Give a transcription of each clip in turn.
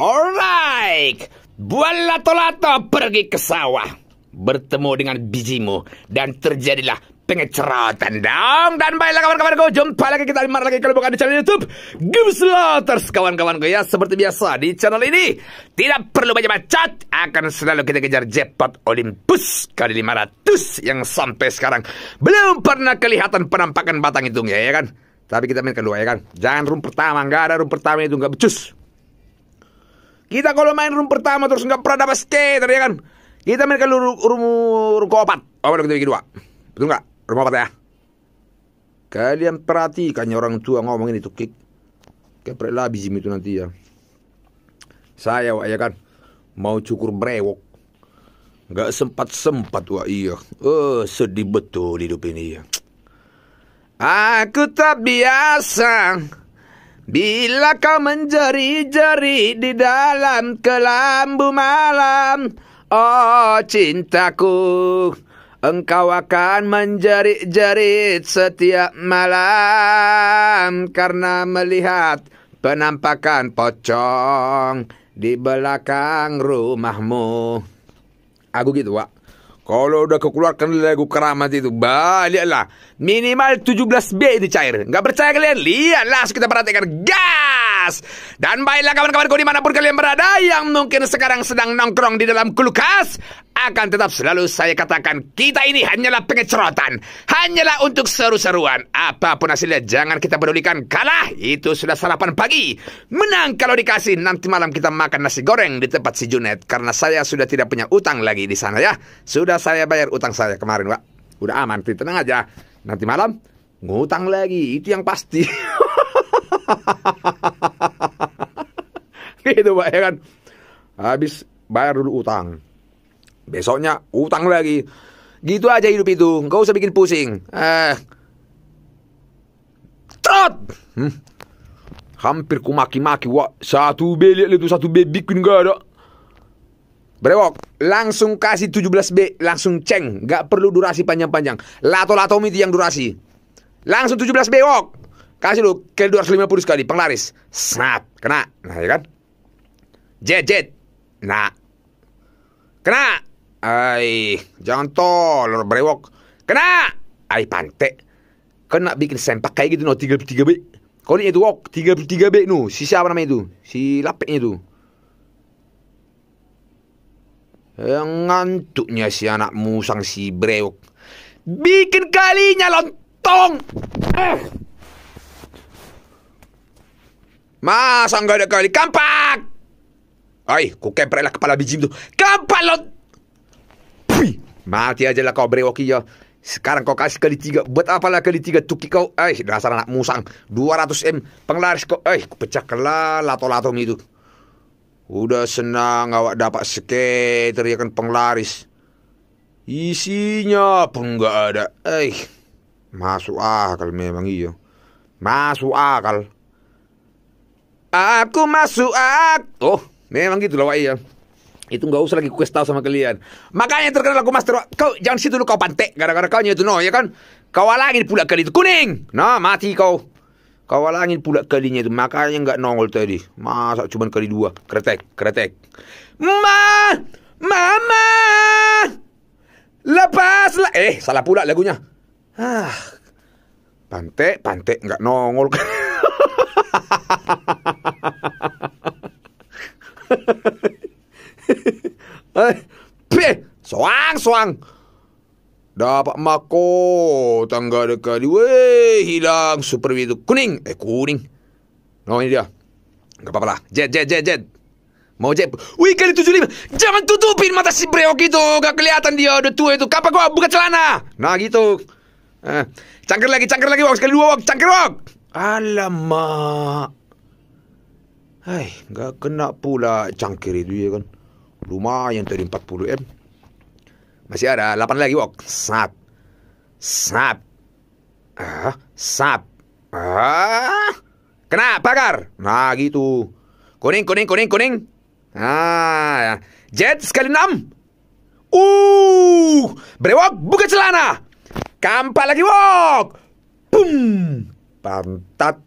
Alright, buat lato-lato pergi ke sawah, bertemu dengan bijimu, dan terjadilah pengeceratan dong. Dan baiklah kawan-kawanku, kawan jumpa lagi kita lima lagi kalau bukan di channel YouTube Game Slaughters kawan-kawanku kawan ya. Seperti biasa di channel ini tidak perlu banyak macet akan selalu kita kejar jackpot Olympus kali 500 yang sampai sekarang belum pernah kelihatan penampakan batang hitungnya ya kan. Tapi kita mainkan dua ya kan. Jangan room pertama, nggak ada room pertama itu nggak becus. Kita kalau main room pertama terus nggak pernah dapat skater ya kan? Kita main ke room, room, room keempat. Oh, kita bikin dua. Betul nggak? Rumah empat ya? Kalian ya orang tua ngomongin itu kick, kik. lah labis itu nanti ya. Saya wak ya kan mau cukur brewok. Gak sempat-sempat wah iya. Oh, sedih betul hidup ini ya. Aku tak biasa Bila kau menjeri-jeri di dalam kelambu malam Oh cintaku Engkau akan menjerit-jerit setiap malam Karena melihat penampakan pocong di belakang rumahmu Aku gitu Wak kalau udah kekeluarkan lagu keramat itu, bah, lihatlah. Minimal 17B ini cair. Nggak percaya kalian? Lihatlah, kita perhatikan. Gas! Podcast. Dan baiklah kawan-kawanku dimanapun kalian berada yang mungkin sekarang sedang nongkrong di dalam kulkas. Akan tetap selalu saya katakan kita ini hanyalah pengecerotan. Hanyalah untuk seru-seruan. Apapun hasilnya jangan kita pedulikan. Kalah itu sudah sarapan pagi. Menang kalau dikasih nanti malam kita makan nasi goreng di tempat si Junet. Karena saya sudah tidak punya utang lagi di sana ya. Sudah saya bayar utang saya kemarin pak. Udah aman, tenang aja. Nanti malam ngutang lagi, itu yang pasti. gitu pak ya kan habis bayar dulu utang besoknya utang lagi gitu aja hidup itu nggak usah bikin pusing eh trot hmm. hampir ku maki-maki wah satu beli itu satu B bikin gak ada Brewok, langsung kasih 17B, langsung ceng. Gak perlu durasi panjang-panjang. Lato-lato itu yang durasi. Langsung 17B, Wok. Kasih lu carry 250 sekali, penglaris. Snap, kena. Nah, ya kan? Jet, jet. Nah. Kena. Ai, jangan tol, brewok. Kena. Ai, pante. Kena bikin sempak kayak gitu no 33B. Kau ni itu wok 33B nu. Si siapa namanya itu? Si lapeknya itu. Yang ngantuknya si anak musang si brewok. Bikin kalinya lontong. Eh ada kali? kampak. Ay, con qué la kepala itu? tuh. lo! Puih! Mati aja lah kau brewoki ya. Sekarang kau kasih kali tiga. Buat apalah kali tiga tuki kau. Eh, dasar anak musang. 200 M. Penglaris kau. Eh, pecah kelah lato-lato itu. Udah senang awak dapat skater ya kan penglaris. Isinya pun nggak ada. Eh, masuk akal memang iyo. Masuk akal. Aku masuk ak. Oh, memang gitu lah ya. Itu nggak usah lagi kues tahu sama kalian. Makanya terkenal lagu master. Kau jangan situ dulu kau pantek gara-gara kau itu no ya kan. Kau alangin pula kali itu kuning. Nah mati kau. Kau alangin pula kalinya itu makanya nggak nongol tadi. Masa cuma kali dua. Kretek, kretek. Ma, mama, lepaslah. Eh salah pula lagunya. Ah, pantek, pantek nggak nongol. Eh, soang soang dapat mako tangga dekat weh hilang super itu kuning eh kuning oh ini dia nggak apa-apa lah jet jet jet jet mau jet wih kali tujuh lima jangan tutupin mata si breok itu gak kelihatan dia udah tua itu kapan gua buka celana nah gitu eh, cangkir lagi cangkir lagi wak sekali dua wak cangkir wak Alamak. Hai, enggak kena pula cangkir itu ya kan. Lumayan tadi 40 M. Masih ada 8 lagi, Wok. Sap. Sap. Ah, sap. Ah. Kena bakar. Nah, gitu. Kuning, kuning, kuning, kuning. Ah, jet sekali enam, Uh, berewok buka celana. Kampal lagi, Wok. Boom pantat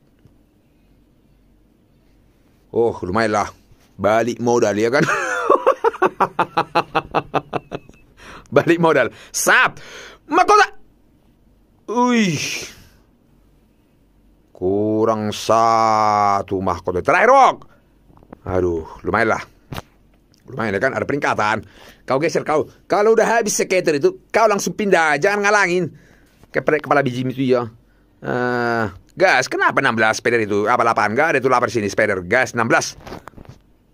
oh lumayan lah balik modal ya kan balik modal sap mahkota Uih, kurang satu mahkota terakhir rock, Aduh, lumayan lah. Lumayan ya kan, ada peringkatan. Kau geser kau. Kalau udah habis skater itu, kau langsung pindah. Jangan ngalangin. Kepala, kepala biji itu ya. Uh, Gas, kenapa 16 spider itu? Apa 8? Gak ada itu 8 sini spider Gas 16.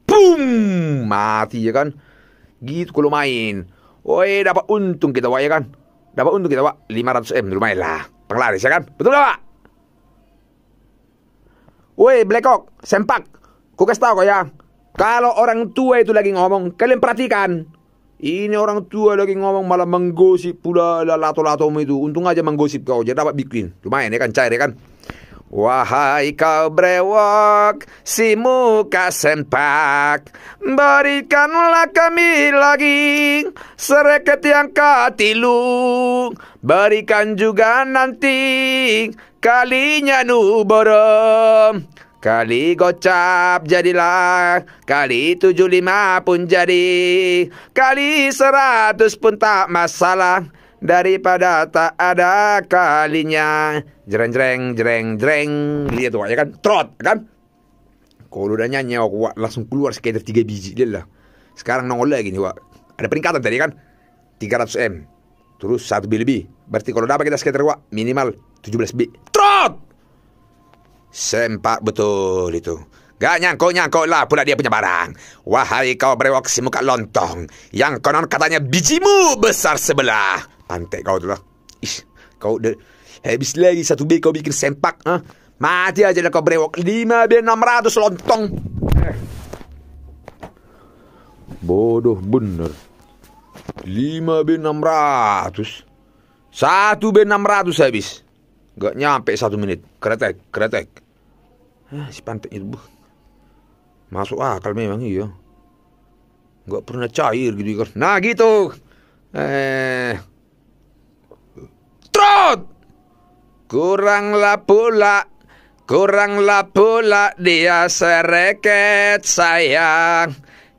Boom! Mati ya kan? Gitu kalau main. Woi, dapat untung kita Wak ya kan? Dapat untung kita Wak 500 M lumayan lah. Penglaris ya kan? Betul gak Wak? Woi, Black Hawk, sempak. Ku kasih tau kok ya. Kalau orang tua itu lagi ngomong, kalian perhatikan. Ini orang tua lagi ngomong malah menggosip pula lato lato itu. Untung aja menggosip kau, jadi dapat bikin. Lumayan ya kan, cair ya kan. Wahai kau brewok, si muka sempak, berikanlah kami lagi sereket yang katilung, berikan juga nanti kalinya nuborom. Kali gocap jadilah, kali tujuh lima pun jadi, kali seratus pun tak masalah daripada tak ada kalinya jreng jreng jreng jreng lihat tuh ya kan trot ya kan kalau udah nyanyi aku langsung keluar sekitar tiga biji dia lah sekarang nongol lagi nih wak ada peningkatan tadi kan tiga ratus m terus satu b lebih berarti kalau dapat kita sekitar wak minimal belas b trot sempak betul itu Gak nyangkau-nyangkau lah pula dia punya barang. Wahai kau berewok si muka lontong. Yang konon katanya bijimu besar sebelah. Pantek kau tu lah. Ish, kau dah habis lagi satu bil kau bikin sempak. Ha? Mati aja lah kau brewok. Lima bil enam ratus lontong. Bodoh bener. Lima bil enam ratus. Satu bil enam ratus habis. Gak nyampe satu menit. Kretek, kretek. Ah, si pantek itu. Masuk akal memang iya. Gak pernah cair gitu Nah gitu. Eh, trot. Kuranglah pula, kuranglah pula dia sereket sayang.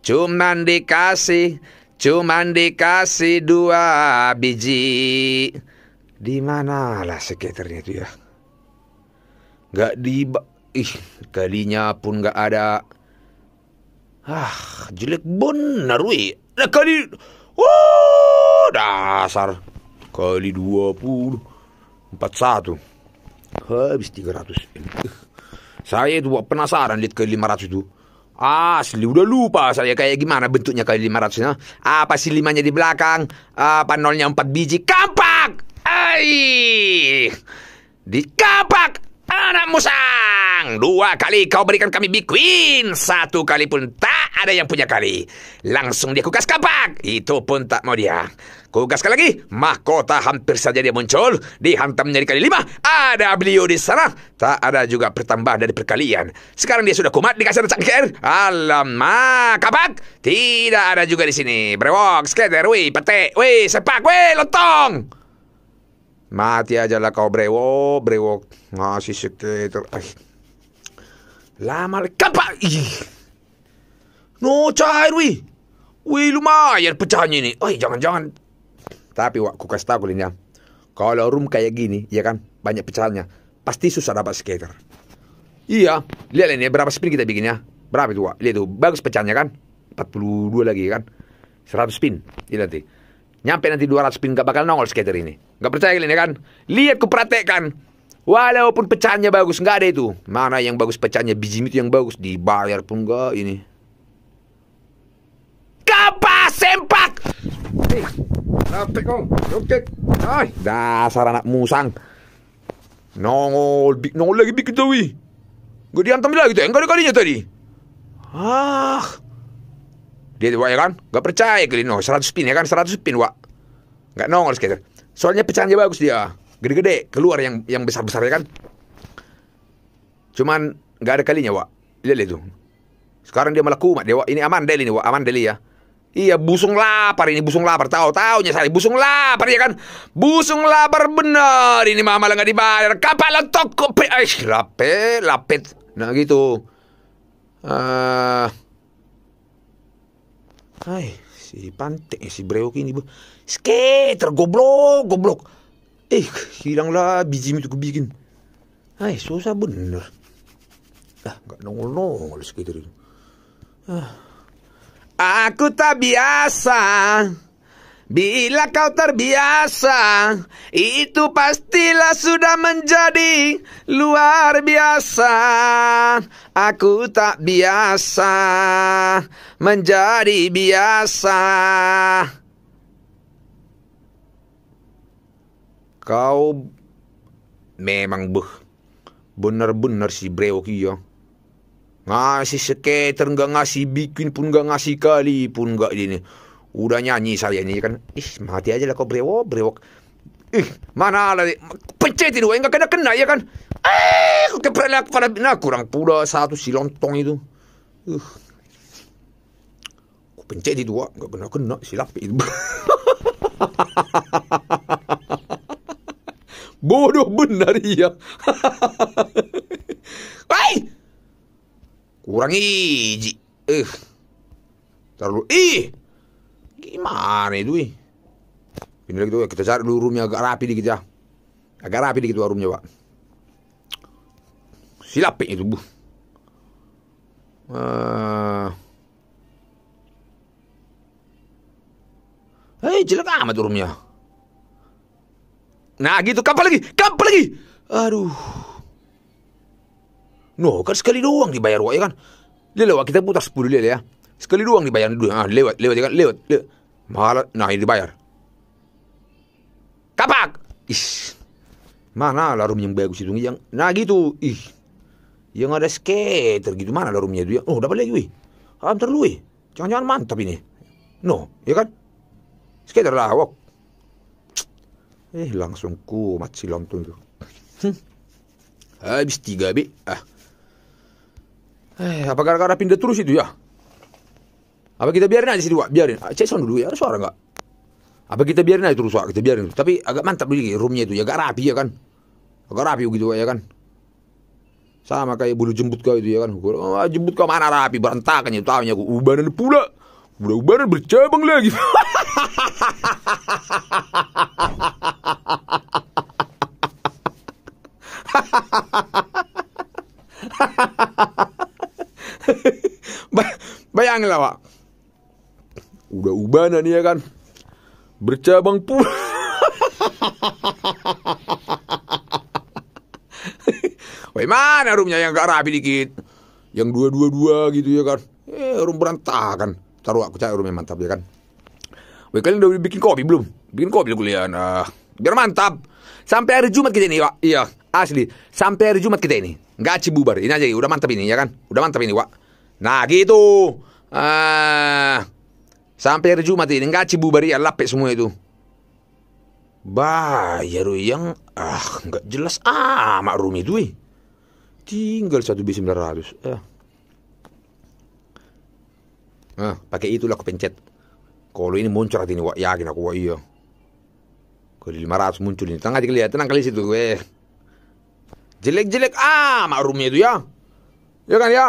Cuman dikasih, cuman dikasih dua biji. Di mana lah sekitarnya ya Gak di... Ih, kalinya pun gak ada. Ah, jelek bun, wih. Nah, kali... Wah, dasar kali eh, ah, ah, ah, dua puluh empat satu Habis tiga ratus Saya itu penasaran lihat kali lima ratus itu Asli udah lupa saya kayak gimana bentuknya kali 500 nya Apa sih limanya di belakang Apa nolnya empat biji Kampak Aih Di kampak Anak musang Dua kali kau berikan kami Big Queen Satu kali pun tak ada yang punya kali. Langsung dia kukas kapak. Itu pun tak mau dia. Kukas lagi, mahkota hampir saja dia muncul. Dihantamnya kali lima. Ada beliau di sana. Tak ada juga pertambahan dari perkalian. Sekarang dia sudah kumat di kasar cangkir. Alamak, kapak. Tidak ada juga di sini. Brewok, skater, wih, pete, wih, sepak, wih, lontong. Mati aja lah kau brewo, brewok. Ngasih skater. Ay. Lama, kapak. Ih. No cair wih. Wih lumayan pecahnya ini. Oh jangan-jangan. Tapi wak, ku kasih tahu ya. Kalau room kayak gini, ya kan, banyak pecahannya. Pasti susah dapat skater. Iya, lihat ini berapa spin kita bikin ya. Berapa itu, Wak? Lihat tuh, bagus pecahannya kan? 42 lagi kan? 100 spin. Lihat nanti. Nyampe nanti 200 spin gak bakal nongol skater ini. Gak percaya kalian ya kan? Lihat ku praktekkan. Walaupun pecahannya bagus, nggak ada itu. Mana yang bagus pecahannya, biji itu yang bagus. Dibayar pun gak ini. Gampang sempak. Nanti kong, oke. Ay, dasar anak musang. Nongol, bi nongol lagi bikin tahu. Gue diantem lagi tuh, enggak ada kalinya tadi. Ah, dia tuh ya kan, gak percaya kali nongol, seratus pin ya kan, seratus pin wak. Gak nongol sekitar. Soalnya pecahannya bagus dia, gede-gede, keluar yang yang besar-besar ya kan. Cuman gak ada kalinya wak, lihat itu. Sekarang dia malah kumat dia wak, ini aman deli nih wak, aman deli ya. Iya busung lapar ini busung lapar tahu tahu nyesali busung lapar ya kan busung lapar bener ini mama malah nggak dibayar kapal toko pe eh lape lapet nah gitu ah uh, hai si pantek si breok ini bu skater goblok goblok eh lah biji itu bikin hai susah bener ah nggak nongol nongol skater itu ah Aku tak biasa Bila kau terbiasa Itu pastilah sudah menjadi luar biasa Aku tak biasa Menjadi biasa Kau memang buh Benar-benar si brewok iya Ngasih skater enggak ngasih bikin pun enggak ngasih kali pun enggak ini. Udah nyanyi saya ini kan. Ih mati aja lah kau brewok brewok. Ih mana lah pencetin itu enggak kena kena ya kan. Eh keprelak pada nah kurang pula satu si lontong itu. Uh. Ku pencet di dua enggak kena kena silap itu. Bodoh benar iya. Hai! kurang iji, eh terlalu ih gimana itu ih ini tuh ya, kita cari dulu roomnya agak rapi dikit ya agak rapi dikit warungnya pak silapin itu bu uh. Eh. Hei, eh, jelek amat roomnya. Nah gitu, kapal lagi, kapal lagi. Aduh. No, kan sekali doang dibayar wak ya kan. Lewat kita putar 10 lele ya. Sekali doang dibayar dulu. Ah, lewat, lewat ya kan, lewat. lewat. Mahal, nah ini dibayar. Kapak! Ih, mana larum yang bagus itu? Yang, nah gitu, ih. Yang ada skater gitu, mana larumnya itu? Ya? Oh, dapat lagi, wih. Hampir ah, terlalu wih. Jangan-jangan mantap ini. No, ya kan? Skater lah, wak. Eh, langsung kumat si lontong itu. Hm. Habis tiga, bi. Ah, Eh, apa gara-gara pindah terus itu ya? Apa kita biarin aja sih Wak? Biarin. Ah, cek sound dulu ya, ada suara enggak? Apa kita biarin aja terus, Wak? Kita biarin. Tapi agak mantap lagi roomnya itu, ya agak rapi ya kan? Agak rapi gitu ya kan? Sama kayak bulu jembut kau itu ya kan? Oh, jembut kau mana rapi, berantakan ya, tahunya aku ubanan pula. Udah ubanan bercabang lagi. orang lah pak udah ubanan ya kan bercabang pun, Wah, mana rumnya yang gak rapi dikit Yang dua-dua-dua gitu ya kan Eh room berantakan Taruh aku cari room yang mantap ya kan Wah, kalian udah bikin kopi belum? Bikin kopi kalian ya. nah, Biar mantap Sampai hari Jumat kita ini pak Iya asli Sampai hari Jumat kita ini Gak cibubar Ini aja udah mantap ini ya kan Udah mantap ini pak Nah gitu Ah, sampai hari Jumat ini nggak cibu bari ya, lapek semua itu. Bah Bayar yang ah nggak jelas ah mak Rumi itu tinggal satu bis sembilan ratus. Eh. Ah, pakai itulah aku pencet. Kalau ini muncul hati ini, wah yakin aku wah iya. Kalau lima ratus muncul ini, tengah dilihat, tenang kali situ. Eh. Jelek-jelek ah mak Rumi itu ya. Ya kan ya.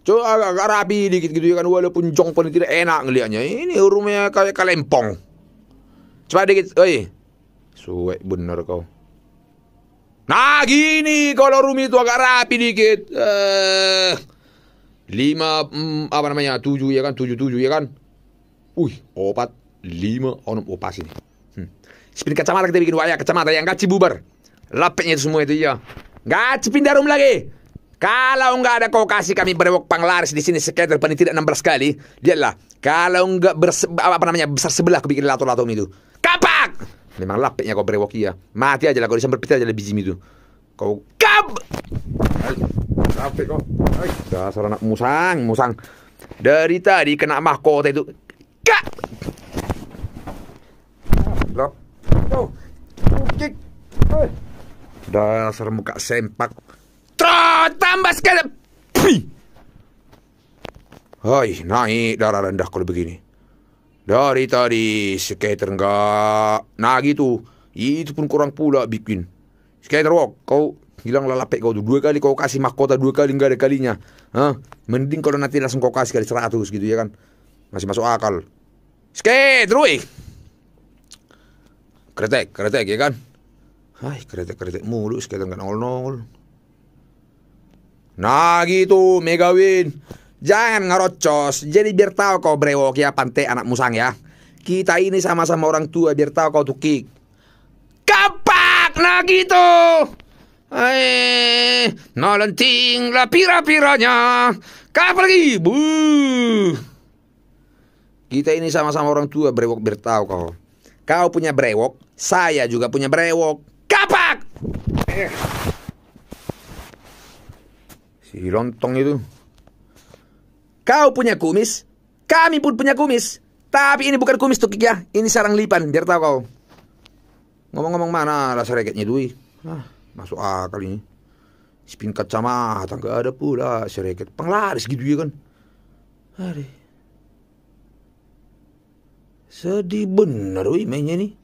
Coba agak, agak rapi dikit gitu ya kan walaupun jong pun tidak enak ngelihatnya. Ini rumahnya kayak kalempong. Coba dikit, oi. suwe bener kau. Nah gini kalau rumi itu agak rapi dikit. Eh, lima hmm, apa namanya tujuh ya kan tujuh tujuh ya kan. Wih opat lima onom oh, opas oh, ini. Hmm. Sepin kacamata kita bikin wayang kacamata yang gaci bubar. Lapetnya itu semua itu ya. Gaci pindah rum lagi. Kalau enggak ada kau kasih kami berewok panglaris di sini sekitar paling tidak 16 kali. Lihatlah. Kalau enggak apa namanya besar sebelah aku bikin lato-lato itu. Kapak. Memang lapiknya kau berewok iya. Mati aja lah kau disambar pita aja lebih biji itu. Kau kap. Capek kau. Ay, dasar anak musang, musang. Dari tadi kena mahkota itu. Kak. Lo. Dasar muka sempak tambah sekali. pui. Hai, naik darah rendah kalau begini. Dari tadi skater enggak. Nah gitu. Itu pun kurang pula bikin. Skater walk, kau hilang lalapek kau tuh. Dua kali kau kasih mahkota, dua kali enggak ada kalinya. Hah? Mending kalau nanti langsung kau kasih kali seratus gitu ya kan. Masih masuk akal. Skater, woi. Kretek, kretek ya kan. Hai, kretek-kretek mulu, skater enggak nongol-nongol. Nah gitu Megawin Jangan ngerocos Jadi biar tahu kau brewok ya pantai anak musang ya Kita ini sama-sama orang tua biar tahu kau tukik Kapak Nah gitu Eh, nolenting lah pira-piranya. Kau lagi? Bu. Kita ini sama-sama orang tua brewok biar tahu kau. Kau punya brewok, saya juga punya brewok. Kapak! Eh. Si rontong itu. Kau punya kumis, kami pun punya kumis. Tapi ini bukan kumis tuh ya, ini sarang lipan, biar tahu kau. Ngomong-ngomong mana rasa reketnya duit? Ah, masuk akal ini. Spin kacamata tangga ada pula reket. penglaris gitu ya kan. Hari. Sedih benar wih mainnya nih.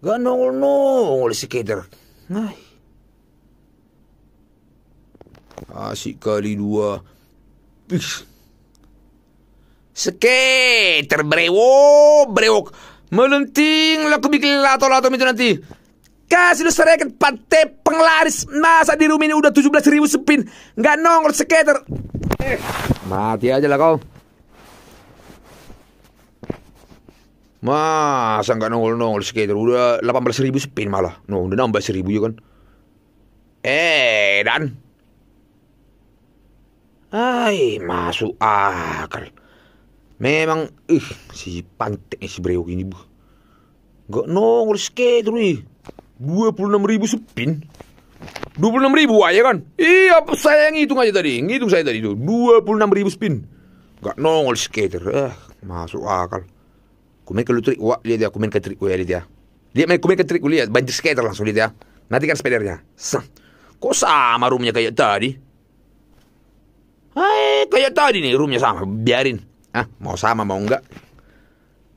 Gak nongol-nongol si keder. Nah, Asik kali dua. Ish. Skater terbrewo, brewok. Melenting laku bikin lato-lato itu nanti. Kasih lu sereket pate penglaris masa di rumah ini udah 17 ribu sepin nggak nongol skater. Eh. Mati aja lah kau. Masa nggak nongol-nongol skater udah 18 ribu sepin malah. No, udah nambah ribu ya kan. Eh, dan Hai, masuk akal. Memang, ih, si pantek si Breo ini, bu. Gak nongol skater nih. 26 ribu sepin. 26 ribu aja ya kan? Iya, saya ngitung aja tadi. Ngitung saya tadi itu. 26 ribu spin. Gak nongol skater. Eh, masuk akal. Kumain ke lu trik. Wah, lihat ya. Kumain ke trik. Wah, lihat ya. Lihat, main kumain ke trik. Lihat, banjir skater langsung. Lihat ya. Nanti kan sepedernya. Kok sama rumahnya kayak tadi? Hai, eh, kayak tadi nih roomnya sama, biarin. Ah, mau sama mau enggak?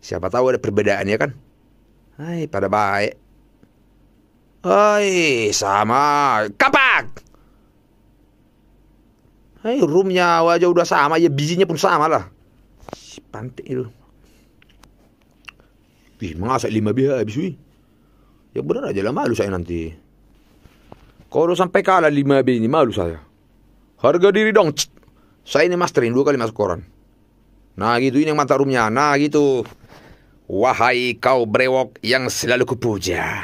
Siapa tahu ada perbedaan ya kan? Hai, pada baik. Hai, sama. Kapak! Hai, roomnya wajah udah sama ya, bijinya pun sama lah. Si pantik itu. Ih, mengasak lima biaya habis, wih. Ya benar aja lah, malu saya nanti. Kalau sampai kalah lima B ini, malu saya. Harga diri dong. Cht. Saya ini masterin dua kali masuk koran. Nah gitu ini yang mata rumnya. Nah gitu. Wahai kau brewok yang selalu kupuja.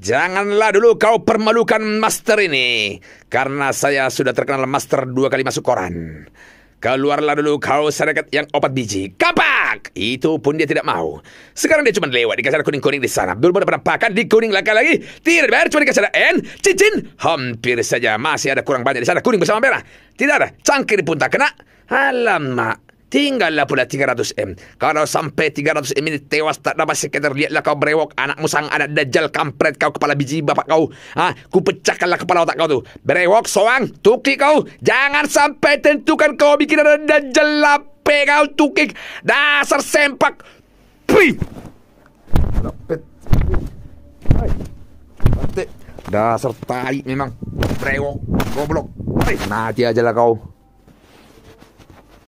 Janganlah dulu kau permalukan master ini. Karena saya sudah terkenal master dua kali masuk koran. Keluarlah dulu kau serikat yang opat biji. Kapan? Itu pun dia tidak mau. Sekarang dia cuma lewat di kasar kuning-kuning di sana. Belum ada penampakan, di kuning laka lagi. Tidak, ada cuma di kasar N, cincin. Hampir saja masih ada kurang banyak di sana. Kuning bersama merah. Tidak ada. Cangkir pun tak kena. Alamak. Tinggallah pula 300M. Kalau sampai 300M ini tewas tak dapat sekedar lihatlah kau berewok anak musang anak dajal kampret kau kepala biji bapak kau. Ha, ku pecahkanlah kepala otak kau tu. Berewok soang, tuki kau. Jangan sampai tentukan kau bikin ada dajal lap pegal tukik dasar sempak pri lepet dasar tai memang brewok goblok mati aja lah kau